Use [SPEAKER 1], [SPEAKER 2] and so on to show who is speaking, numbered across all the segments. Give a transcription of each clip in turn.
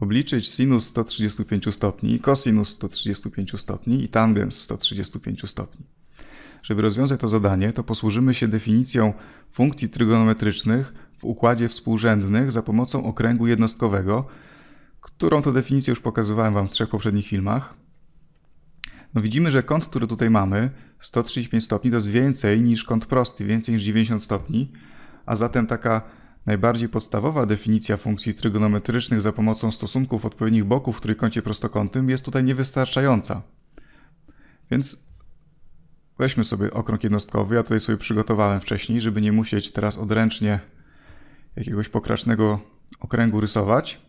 [SPEAKER 1] obliczyć sinus 135 stopni, kosinus 135 stopni i tangens 135 stopni. Żeby rozwiązać to zadanie, to posłużymy się definicją funkcji trygonometrycznych w układzie współrzędnych za pomocą okręgu jednostkowego, którą to definicję już pokazywałem Wam w trzech poprzednich filmach. No widzimy, że kąt, który tutaj mamy, 135 stopni, to jest więcej niż kąt prosty, więcej niż 90 stopni, a zatem taka Najbardziej podstawowa definicja funkcji trygonometrycznych za pomocą stosunków odpowiednich boków w trójkącie prostokątnym jest tutaj niewystarczająca. Więc weźmy sobie okrąg jednostkowy. Ja tutaj sobie przygotowałem wcześniej, żeby nie musieć teraz odręcznie jakiegoś pokracznego okręgu rysować.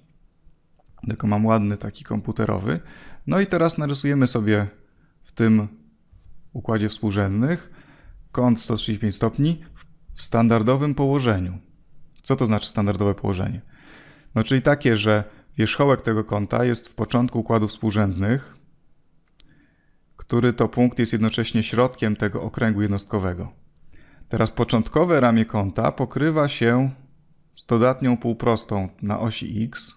[SPEAKER 1] Tylko mam ładny taki komputerowy. No i teraz narysujemy sobie w tym układzie współrzędnych kąt 135 stopni w standardowym położeniu. Co to znaczy standardowe położenie? No czyli takie, że wierzchołek tego kąta jest w początku układu współrzędnych, który to punkt jest jednocześnie środkiem tego okręgu jednostkowego. Teraz początkowe ramię kąta pokrywa się z dodatnią półprostą na osi x.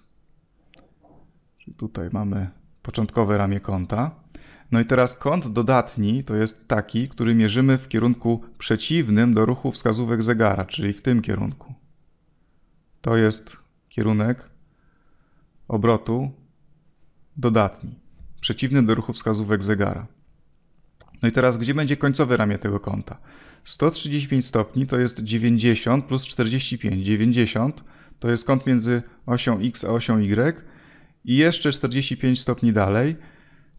[SPEAKER 1] Czyli tutaj mamy początkowe ramię kąta. No i teraz kąt dodatni to jest taki, który mierzymy w kierunku przeciwnym do ruchu wskazówek zegara, czyli w tym kierunku. To jest kierunek obrotu dodatni, przeciwny do ruchu wskazówek zegara. No i teraz, gdzie będzie końcowe ramię tego kąta? 135 stopni to jest 90 plus 45. 90 to jest kąt między osią x a osią y i jeszcze 45 stopni dalej,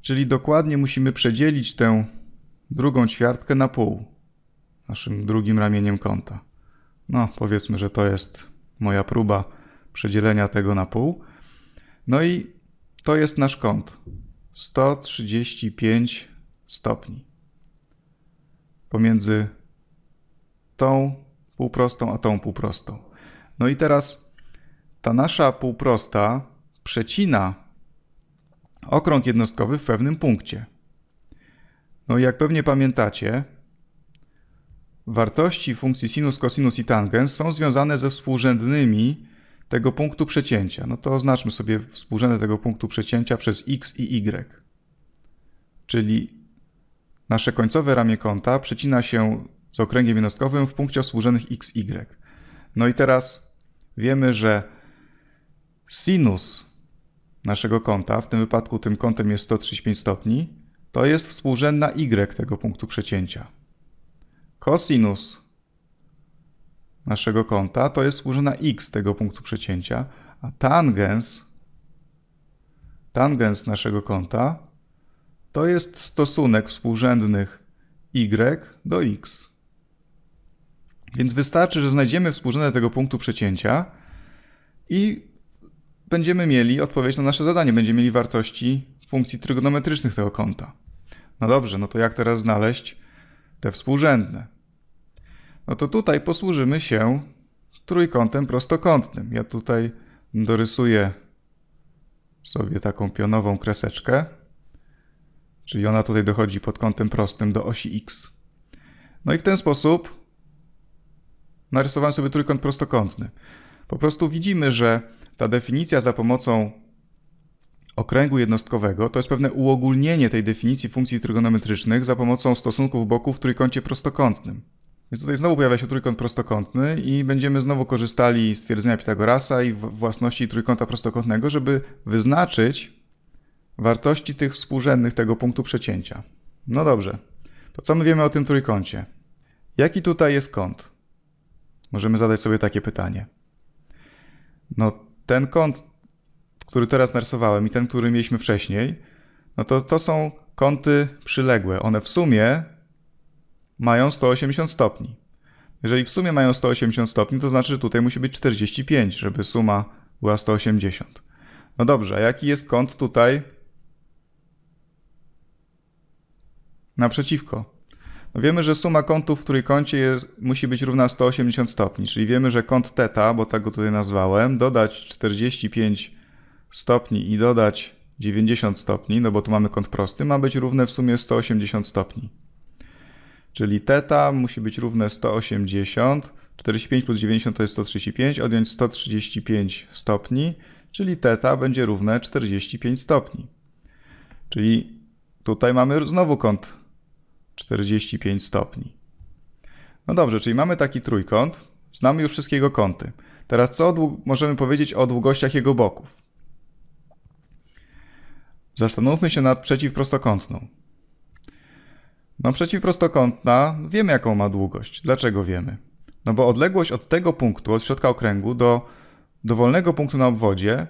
[SPEAKER 1] czyli dokładnie musimy przedzielić tę drugą ćwiartkę na pół naszym drugim ramieniem kąta. No, powiedzmy, że to jest moja próba przedzielenia tego na pół. No i to jest nasz kąt 135 stopni. Pomiędzy tą półprostą a tą półprostą. No i teraz ta nasza półprosta przecina okrąg jednostkowy w pewnym punkcie. No i jak pewnie pamiętacie, Wartości funkcji sinus, cosinus i tangens są związane ze współrzędnymi tego punktu przecięcia. No to oznaczmy sobie współrzędne tego punktu przecięcia przez x i y. Czyli nasze końcowe ramię kąta przecina się z okręgiem jednostkowym w punkcie o współrzędnych x, y. No i teraz wiemy, że sinus naszego kąta, w tym wypadku tym kątem jest 135 stopni, to jest współrzędna y tego punktu przecięcia cosinus naszego kąta to jest współrzędna x tego punktu przecięcia, a tangens, tangens naszego kąta to jest stosunek współrzędnych y do x. Więc wystarczy, że znajdziemy współrzędne tego punktu przecięcia i będziemy mieli odpowiedź na nasze zadanie. Będziemy mieli wartości funkcji trygonometrycznych tego kąta. No dobrze, no to jak teraz znaleźć te współrzędne. No to tutaj posłużymy się trójkątem prostokątnym. Ja tutaj dorysuję sobie taką pionową kreseczkę, czyli ona tutaj dochodzi pod kątem prostym do osi x. No i w ten sposób narysowałem sobie trójkąt prostokątny. Po prostu widzimy, że ta definicja za pomocą okręgu jednostkowego to jest pewne uogólnienie tej definicji funkcji trygonometrycznych za pomocą stosunków boków w trójkącie prostokątnym. Więc tutaj znowu pojawia się trójkąt prostokątny i będziemy znowu korzystali z twierdzenia Pitagorasa i własności trójkąta prostokątnego, żeby wyznaczyć wartości tych współrzędnych tego punktu przecięcia. No dobrze, to co my wiemy o tym trójkącie? Jaki tutaj jest kąt? Możemy zadać sobie takie pytanie. No, ten kąt który teraz narysowałem i ten, który mieliśmy wcześniej, no to to są kąty przyległe. One w sumie mają 180 stopni. Jeżeli w sumie mają 180 stopni, to znaczy, że tutaj musi być 45, żeby suma była 180. No dobrze, a jaki jest kąt tutaj naprzeciwko? No wiemy, że suma kątów w trójkącie jest, musi być równa 180 stopni, czyli wiemy, że kąt θ, bo tak go tutaj nazwałem, dodać 45 stopni i dodać 90 stopni, no bo tu mamy kąt prosty, ma być równe w sumie 180 stopni. Czyli teta musi być równe 180, 45 plus 90 to jest 135, odjąć 135 stopni, czyli teta będzie równe 45 stopni. Czyli tutaj mamy znowu kąt 45 stopni. No dobrze, czyli mamy taki trójkąt, znamy już wszystkie jego kąty. Teraz co możemy powiedzieć o długościach jego boków? Zastanówmy się nad przeciwprostokątną. No przeciwprostokątna wiemy jaką ma długość. Dlaczego wiemy? No bo odległość od tego punktu, od środka okręgu do dowolnego punktu na obwodzie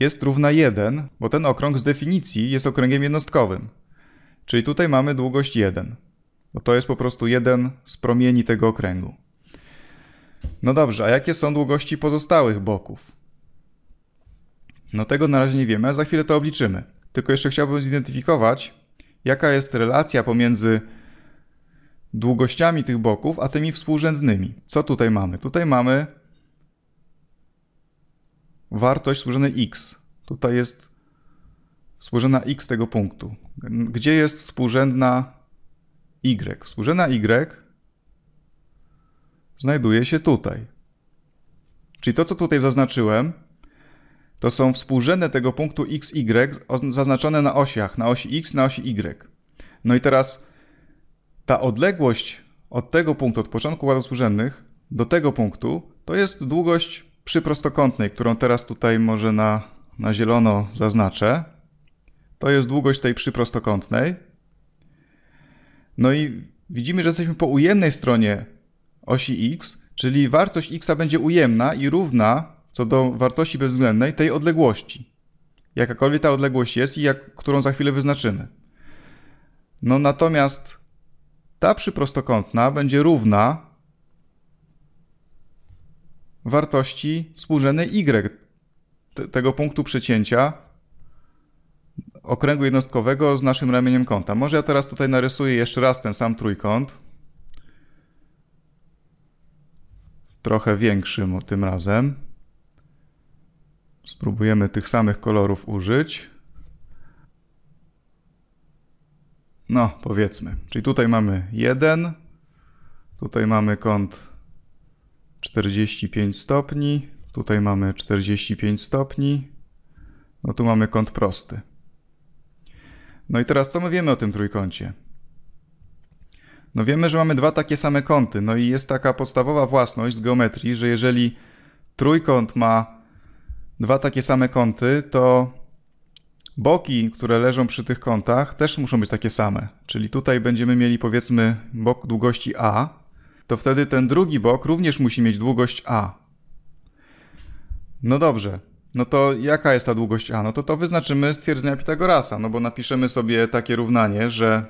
[SPEAKER 1] jest równa 1, bo ten okrąg z definicji jest okręgiem jednostkowym. Czyli tutaj mamy długość 1. Bo no, to jest po prostu jeden z promieni tego okręgu. No dobrze, a jakie są długości pozostałych boków? No tego na razie nie wiemy, a za chwilę to obliczymy tylko jeszcze chciałbym zidentyfikować, jaka jest relacja pomiędzy długościami tych boków, a tymi współrzędnymi. Co tutaj mamy? Tutaj mamy wartość współrzędnej x. Tutaj jest współrzędna x tego punktu. Gdzie jest współrzędna y? Współrzędna y znajduje się tutaj. Czyli to, co tutaj zaznaczyłem, to są współrzędne tego punktu x, y zaznaczone na osiach, na osi x, na osi y. No i teraz ta odległość od tego punktu, od początku ładów współrzędnych do tego punktu, to jest długość przy prostokątnej, którą teraz tutaj może na, na zielono zaznaczę. To jest długość tej przyprostokątnej. No i widzimy, że jesteśmy po ujemnej stronie osi x, czyli wartość x będzie ujemna i równa co do wartości bezwzględnej tej odległości. Jakakolwiek ta odległość jest i jak, którą za chwilę wyznaczymy. No natomiast ta przyprostokątna będzie równa wartości współrzędnej y tego punktu przecięcia okręgu jednostkowego z naszym ramieniem kąta. Może ja teraz tutaj narysuję jeszcze raz ten sam trójkąt. w Trochę większym tym razem. Spróbujemy tych samych kolorów użyć. No, powiedzmy. Czyli tutaj mamy 1, tutaj mamy kąt 45 stopni, tutaj mamy 45 stopni, no tu mamy kąt prosty. No i teraz co my wiemy o tym trójkącie? No wiemy, że mamy dwa takie same kąty, no i jest taka podstawowa własność z geometrii, że jeżeli trójkąt ma dwa takie same kąty, to boki, które leżą przy tych kątach, też muszą być takie same. Czyli tutaj będziemy mieli powiedzmy bok długości A, to wtedy ten drugi bok również musi mieć długość A. No dobrze, no to jaka jest ta długość A? No to to wyznaczymy z twierdzenia Pitagorasa, no bo napiszemy sobie takie równanie, że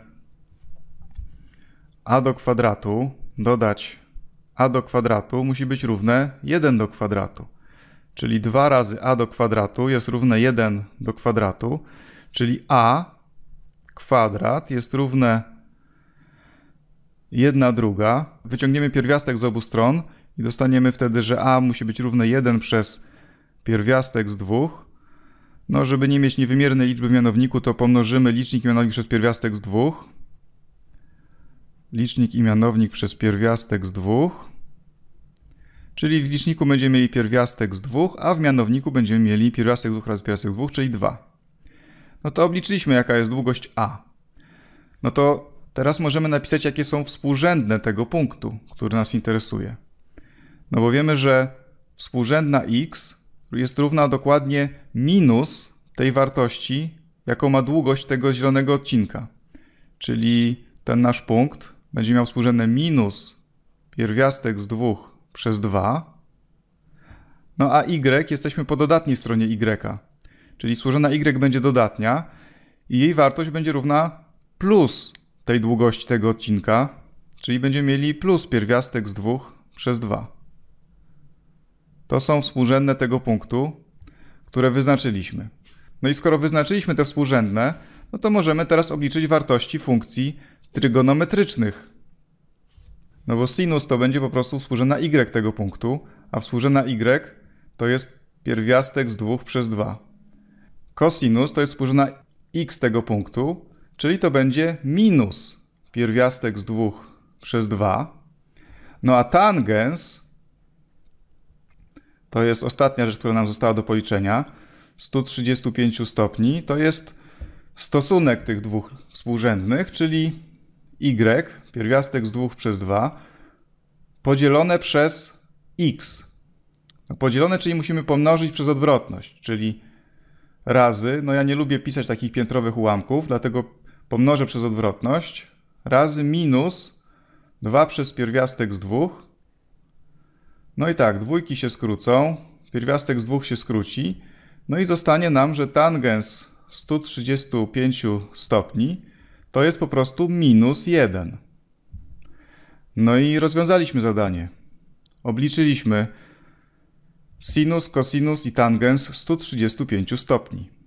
[SPEAKER 1] A do kwadratu dodać A do kwadratu musi być równe 1 do kwadratu czyli 2 razy a do kwadratu jest równe 1 do kwadratu, czyli a kwadrat jest równe 1 druga. Wyciągniemy pierwiastek z obu stron i dostaniemy wtedy, że a musi być równe 1 przez pierwiastek z 2. No, żeby nie mieć niewymiernej liczby w mianowniku, to pomnożymy licznik i mianownik przez pierwiastek z 2. Licznik i mianownik przez pierwiastek z 2 Czyli w liczniku będziemy mieli pierwiastek z 2, a w mianowniku będziemy mieli pierwiastek 2 razy pierwiastek 2, czyli 2. No to obliczyliśmy, jaka jest długość A. No to teraz możemy napisać, jakie są współrzędne tego punktu, który nas interesuje. No bo wiemy, że współrzędna x jest równa dokładnie minus tej wartości, jaką ma długość tego zielonego odcinka. Czyli ten nasz punkt będzie miał współrzędne minus pierwiastek z 2 przez 2. No a y jesteśmy po dodatniej stronie y, czyli służona y będzie dodatnia i jej wartość będzie równa plus tej długości tego odcinka, czyli będziemy mieli plus pierwiastek z 2 przez 2. To są współrzędne tego punktu, które wyznaczyliśmy. No i skoro wyznaczyliśmy te współrzędne, no to możemy teraz obliczyć wartości funkcji trygonometrycznych no bo sinus to będzie po prostu współrzędna y tego punktu, a współrzędna y to jest pierwiastek z 2 przez 2. Kosinus to jest współrzędna x tego punktu, czyli to będzie minus pierwiastek z 2 przez 2. No a tangens to jest ostatnia rzecz, która nam została do policzenia. 135 stopni to jest stosunek tych dwóch współrzędnych, czyli y, pierwiastek z 2 przez 2, podzielone przez x. No, podzielone, czyli musimy pomnożyć przez odwrotność, czyli razy, no ja nie lubię pisać takich piętrowych ułamków, dlatego pomnożę przez odwrotność, razy minus 2 przez pierwiastek z 2. No i tak, dwójki się skrócą, pierwiastek z 2 się skróci, no i zostanie nam, że tangens 135 stopni to jest po prostu minus 1. No i rozwiązaliśmy zadanie. Obliczyliśmy sinus, kosinus i tangens 135 stopni.